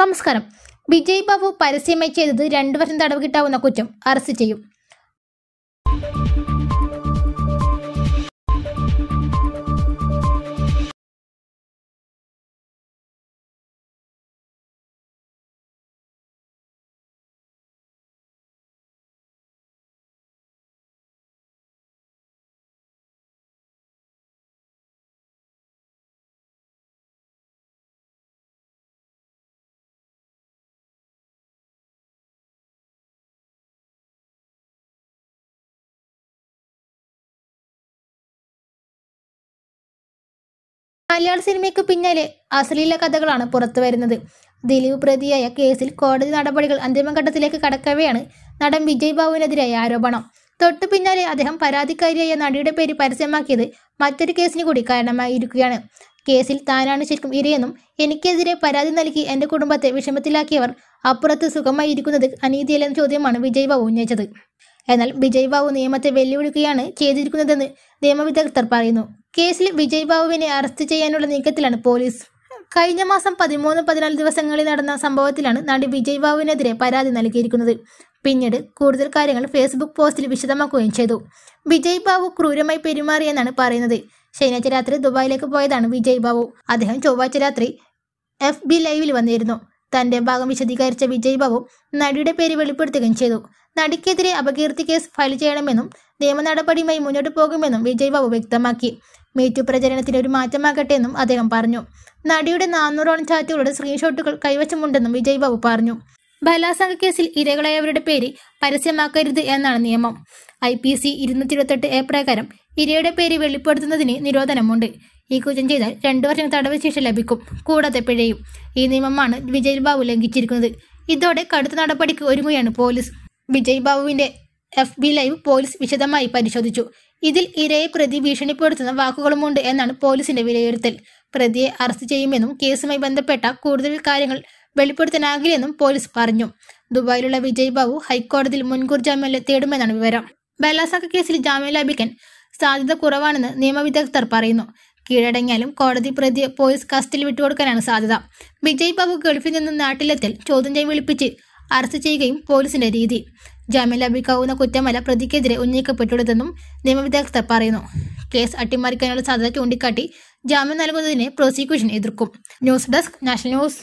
നമസ്കാരം വിജയ് ബാബു പരസ്യമായി ചെയ്തത് രണ്ടു വർഷം തടവ് കിട്ടാവുന്ന കുറ്റം അറസ്റ്റ് ചെയ്യും മലയാള സിനിമയ്ക്ക് പിന്നാലെ അശ്ലീല കഥകളാണ് പുറത്തു വരുന്നത് ദിലീപ് പ്രതിയായ കേസിൽ കോടതി നടപടികൾ അന്തിമഘട്ടത്തിലേക്ക് കടക്കവെയാണ് നടൻ വിജയ് ബാബുവിനെതിരായ ആരോപണം തൊട്ടു പിന്നാലെ അദ്ദേഹം പരാതിക്കാരിയായ നടിയുടെ പേര് പരസ്യമാക്കിയത് മറ്റൊരു കേസിന് കൂടി കാരണമായിരിക്കുകയാണ് കേസിൽ താനാണ് ശരിക്കും ഇരയെന്നും എനിക്കെതിരെ പരാതി നൽകി എൻ്റെ കുടുംബത്തെ വിഷമത്തിലാക്കിയവർ അപ്പുറത്ത് സുഖമായി ഇരിക്കുന്നത് അനീതിയല്ലെന്ന ചോദ്യമാണ് വിജയ് ബാബു ഉന്നയിച്ചത് എന്നാൽ വിജയ് ബാബു നിയമത്തെ വെല്ലുവിളിക്കുകയാണ് ചെയ്തിരിക്കുന്നതെന്ന് നിയമവിദഗ്ധർ പറയുന്നു കേസിൽ വിജയ് ബാബുവിനെ അറസ്റ്റ് ചെയ്യാനുള്ള നീക്കത്തിലാണ് പോലീസ് കഴിഞ്ഞ മാസം പതിമൂന്ന് പതിനാല് ദിവസങ്ങളിൽ നടന്ന സംഭവത്തിലാണ് നടി വിജയ് ബാബുവിനെതിരെ പരാതി നൽകിയിരിക്കുന്നത് പിന്നീട് കൂടുതൽ കാര്യങ്ങൾ ഫേസ്ബുക്ക് പോസ്റ്റിൽ വിശദമാക്കുകയും ചെയ്തു വിജയ് ബാബു ക്രൂരമായി പെരുമാറിയെന്നാണ് പറയുന്നത് ശനിയാഴ്ച രാത്രി ദുബായിലേക്ക് പോയതാണ് വിജയ് ബാബു അദ്ദേഹം ചൊവ്വാഴ്ച രാത്രി എഫ് ബി ലൈവിൽ വന്നിരുന്നു തന്റെ ഭാഗം വിശദീകരിച്ച വിജയ് ബാബു നടിയുടെ പേര് വെളിപ്പെടുത്തുകയും ചെയ്തു നടിക്കെതിരെ അപകീർത്തി കേസ് ഫയൽ ചെയ്യണമെന്നും നിയമ നടപടിയുമായി മുന്നോട്ട് പോകുമെന്നും വിജയ് ബാബു വ്യക്തമാക്കി മീറ്റു പ്രചരണത്തിന് ഒരു മാറ്റമാകട്ടെ എന്നും അദ്ദേഹം പറഞ്ഞു നടിയുടെ നാനൂറോളം ചാറ്റുകളുടെ സ്ക്രീൻഷോട്ടുകൾ കൈവശമുണ്ടെന്നും വിജയ് ബാബു പറഞ്ഞു ബലാസംഗ കേസിൽ ഇരകളായവരുടെ പേര് പരസ്യമാക്കരുത് എന്നാണ് നിയമം ഐ പി സി ഇരുന്നൂറ്റി ഇരുപത്തെട്ട് എ പ്രകാരം ഇരയുടെ പേര് വെളിപ്പെടുത്തുന്നതിന് നിരോധനമുണ്ട് ഈ കുറ്റം ചെയ്താൽ രണ്ടു വർഷം തടവ് ശിക്ഷ ലഭിക്കും കൂടാതെ പിഴയും ഈ നിയമമാണ് വിജയ് ബാബു ലംഘിച്ചിരിക്കുന്നത് ഇതോടെ കടുത്ത നടപടിക്ക് ഒരുങ്ങുകയാണ് പോലീസ് വിജയ് ബാബുവിന്റെ എഫ് ബി ലൈവ് പോലീസ് വിശദമായി പരിശോധിച്ചു ഇതിൽ ഇരയെ പ്രതി ഭീഷണിപ്പെടുത്തുന്ന വാക്കുകളുമുണ്ട് എന്നാണ് പോലീസിന്റെ വിലയിരുത്തൽ പ്രതിയെ അറസ്റ്റ് ചെയ്യുമെന്നും കേസുമായി ബന്ധപ്പെട്ട കൂടുതൽ കാര്യങ്ങൾ വെളിപ്പെടുത്താനാകില്ലെന്നും പോലീസ് പറഞ്ഞു ദുബായിലുള്ള വിജയ് ബാബു ഹൈക്കോടതിയിൽ മുൻകൂർ ജാമ്യം തേടുമെന്നാണ് വിവരം ബലാസക്ക കേസിൽ ജാമ്യം ലഭിക്കാൻ സാധ്യത കുറവാണെന്ന് നിയമവിദഗ്ധർ പറയുന്നു കീഴടങ്ങിയാലും കോടതി പ്രതിയെ പോലീസ് കസ്റ്റഡിയിൽ വിട്ടുകൊടുക്കാനാണ് സാധ്യത വിജയ് ബാബു ഗൾഫിൽ നിന്ന് നാട്ടിലെത്തൽ ചോദ്യം ചെയ്ത് വിളിപ്പിച്ച് അറസ്റ്റ് ചെയ്യുകയും പോലീസിന്റെ രീതി ജാമ്യം ലഭിക്കാവുന്ന കുറ്റമല്ല പ്രതിക്കെതിരെ ഉന്നയിക്കപ്പെട്ടുള്ളതെന്നും നിയമവിദഗ്ധർ പറയുന്നു കേസ് അട്ടിമറിക്കാനുള്ള സാധ്യത ചൂണ്ടിക്കാട്ടി ജാമ്യം നൽകുന്നതിനെ പ്രോസിക്യൂഷൻ എതിർക്കും ന്യൂസ് ഡെസ്ക് നാഷണൽ ന്യൂസ്